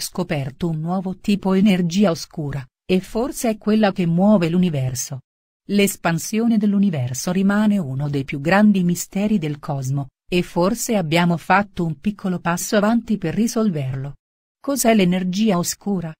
Scoperto un nuovo tipo energia oscura, e forse è quella che muove l'universo. L'espansione dell'universo rimane uno dei più grandi misteri del cosmo, e forse abbiamo fatto un piccolo passo avanti per risolverlo. Cos'è l'energia oscura?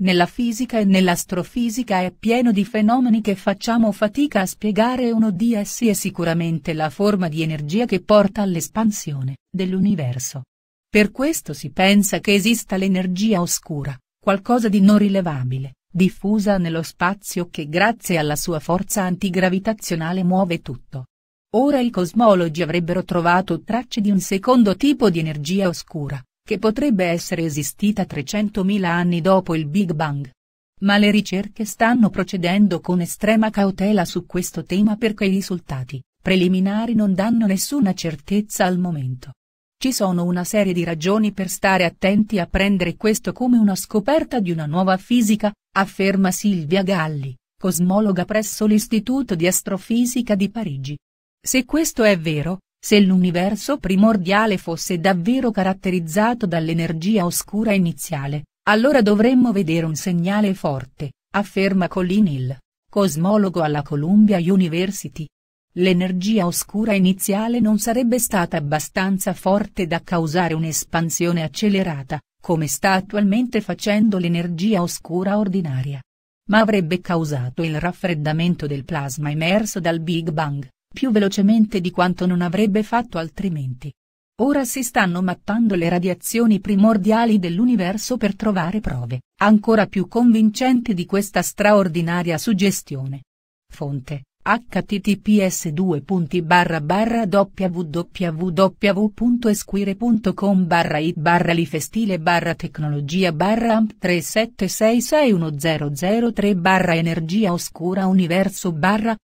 Nella fisica e nell'astrofisica è pieno di fenomeni che facciamo fatica a spiegare uno di essi è sicuramente la forma di energia che porta all'espansione dell'universo, per questo si pensa che esista l'energia oscura, qualcosa di non rilevabile, diffusa nello spazio che grazie alla sua forza antigravitazionale muove tutto. Ora i cosmologi avrebbero trovato tracce di un secondo tipo di energia oscura, che potrebbe essere esistita 300.000 anni dopo il Big Bang. Ma le ricerche stanno procedendo con estrema cautela su questo tema perché i risultati preliminari non danno nessuna certezza al momento. Ci sono una serie di ragioni per stare attenti a prendere questo come una scoperta di una nuova fisica, afferma Silvia Galli, cosmologa presso l'Istituto di Astrofisica di Parigi. Se questo è vero, se l'universo primordiale fosse davvero caratterizzato dall'energia oscura iniziale, allora dovremmo vedere un segnale forte, afferma Colin Hill, cosmologo alla Columbia University. L'energia oscura iniziale non sarebbe stata abbastanza forte da causare un'espansione accelerata, come sta attualmente facendo l'energia oscura ordinaria. Ma avrebbe causato il raffreddamento del plasma emerso dal Big Bang, più velocemente di quanto non avrebbe fatto altrimenti. Ora si stanno mappando le radiazioni primordiali dell'universo per trovare prove, ancora più convincenti di questa straordinaria suggestione. Fonte, https 2 barra barra www.esquire.com barra it barra lifestile barra tecnologia barra amp 37661003 barra energia oscura universo barra